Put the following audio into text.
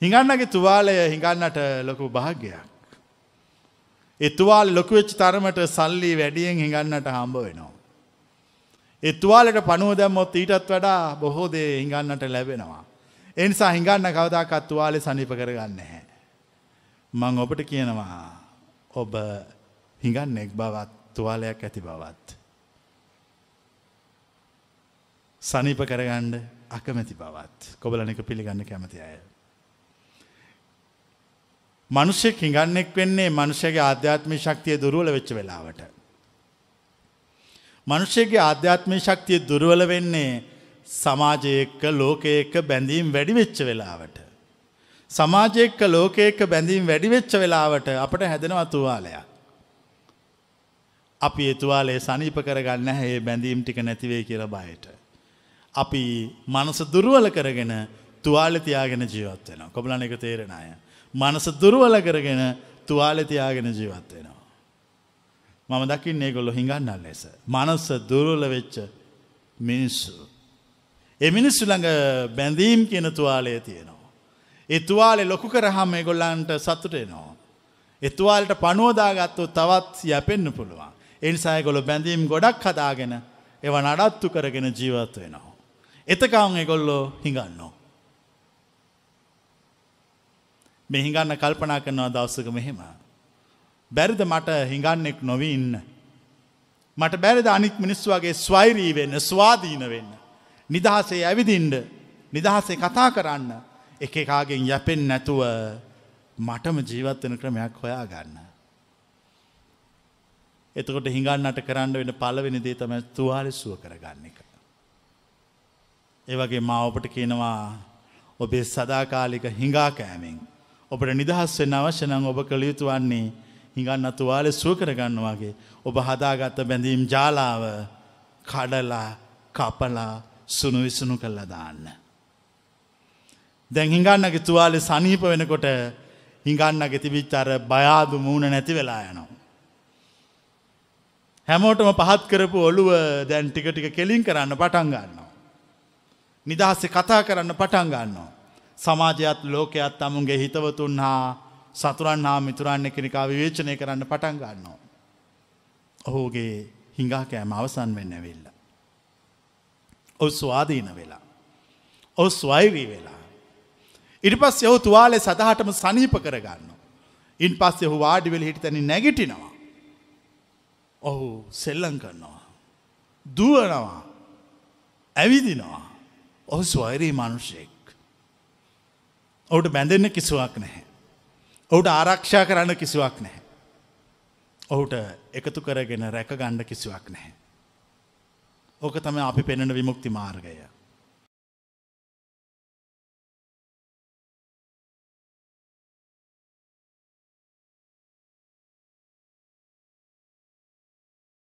හිඟන්නගේ තුවාලය හිඟන්නට ලොකු භාග්‍යයක්. එතුවාල් ලොකුවෙච්ච තරමට සල්ලි වැඩියෙන් හිඟන්නට හම්බ වෙනවා. එතුවාලට පනුව දැම්මොත් ඊටත් වඩා බොහෝ දේ හිඟන්නට ලැබෙනවා. එනිසා හිඟන්න කවදාකත් තුවාලෙ සනිප කරගන්න හැ. මං ඔබට කියනවා ඔබ හිඟන්නෙක් බවත් තුවාලයක් ඇති බවත්. සනිප කරගන්න අකමැති බවත් කොබලනෙක පිළිගන්න කැමති අය. මනුෂ්‍ය හිඟන්නෙක් වෙන්නේ මනුෂ්‍යගේ ආධ්‍යාත්මී ශක්තිය දුරුවල වෙච්ච වෙලාවට. මනුෂ්‍යගේ ආධ්‍යාත්මී ශක්තිය දුරුවල වෙන්නේ සමාජයක ලෝකයක බැඳීම් වැඩි වෙච්ච වෙලාවට. සමාජයක ලෝකයක බැඳීම් වැඩි වෙච්ච වෙලාවට අපට හැදෙනවා තුවාලයක්. අපි ඒ තුවාලේ සනීප කරගන්න හැේ බැඳීම් ටික නැතිවේ කියලා බයට. අපි මනස දුරුවල කරගෙන තුවාලෙ තියාගෙන ජීවත් වෙනවා. කොබලන එක තේරෙන අය. මනස දුරුවල කරගෙන තුවාලෙ තියාගෙන ජීවත් වෙනවා. මම දකින්නේ ඒගොල්ලෝ හිඟන්නල් ලෙස. මනස දුර්වල වෙච්ච මිනිස්සු. ඒ මිනිස්සු ළඟ බැඳීම් කියන තුවාලය තියෙනවා. ඒ තුවාලෙ ලොකු කරාම ඒගොල්ලන්ට සතුට එනවා. ඒ තුවාලෙට පණුව දාගත්තොත් තවත් යැපෙන්න පුළුවන්. ඒ නිසා ඒගොල්ලෝ බැඳීම් ගොඩක් හදාගෙන ඒව නඩත්තු කරගෙන ජීවත් වෙනවා. එතකන් ඒගොල්ලෝ හිඟන්නෝ. මේ හිඟන්න කල්පනා කරනවා දවසක මෙහෙම. බැරිද මට හිඟන්නෙක් නොවී ඉන්න. මට බැරිද අනික් මිනිස්සු වගේ ස්වෛරී වෙන්න ස්වාධීන වෙන්න. නිදහසේ ඇවිදින්ඩ නිදහසේ කතා කරන්න එක එකකාගෙන් යැපෙන් නැතුව මටම ජීවත්වෙන ක්‍රමයක් හොයා ගන්න. එතකොට හිඟන්නට කරන්න වෙන පලවෙනි දේ තම තුවාලි සුව කරගන්න එක. ඒවගේ මා ඔපට කියනවා ඔබේ සදාකාලික හිඟා කෑමෙන්. ඔබට නිදහස් වෙන්න අවශ්‍ය නම් ඔබ කළ යුතු වන්නේ හිඟන්න තුවාලෙ සුව කරගන්න වගේ ඔබ හදාගත්ත බැඳීම් ජාලාව කඩලා කපලා සුණු විසුණු කළා දාන්න. දැන් හිඟන්නගේ තුවාලෙ සනීප වෙනකොට හිඟන්නගේ තිබිච්ච අර බයාදු මූණ නැති වෙලා යනවා. හැමෝටම පහත් කරපු ඔළුව දැන් ටික ටික කෙලින් කරන්න පටන් ගන්නවා. නිදහස්සේ කතා කරන්න පටන් ගන්නවා. සමාජයත් ලෝකයත් අමුන්ගේ හිතවතුන් හා සතුරන් හා මිතුරන්න කෙනෙකා විවේචනය කරන්න පටන් ගන්නවා. ඔහුගේ හිඟාකෑම අවසන් වෙන්න වෙල්ල. ඔ ස්වාදීන වෙලා. ඔ ස්වයිවී වෙලා. ඉරිපස් යහු තුවාලේ සදහටම සනීප කරගන්න. ඉන් පස් යහු වාඩිවෙල හිටිතැනි නැගිටිනවා. ඔහු සෙල්ලං කරනවා. දුවනවා ඇවිදිනවා ඔහු ස්වෛරී මනුෂයෙක්. ඔවුට බැඳෙන්න කිසිවක් නැහැ. ඔවුට ආරක්ෂා කරන්න කිසිවක් නැහැ. ඔහුට එකතු කරගෙන රැක ගණ්ඩ කිසිවක් නැහැ. ඕක තම අපි පෙනෙන විමුක්ති මාර්ගය.